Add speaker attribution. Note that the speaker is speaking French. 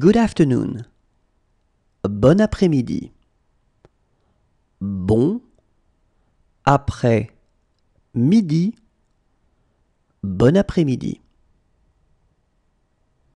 Speaker 1: Good afternoon. Bon après-midi. Bon après midi. Bon après-midi.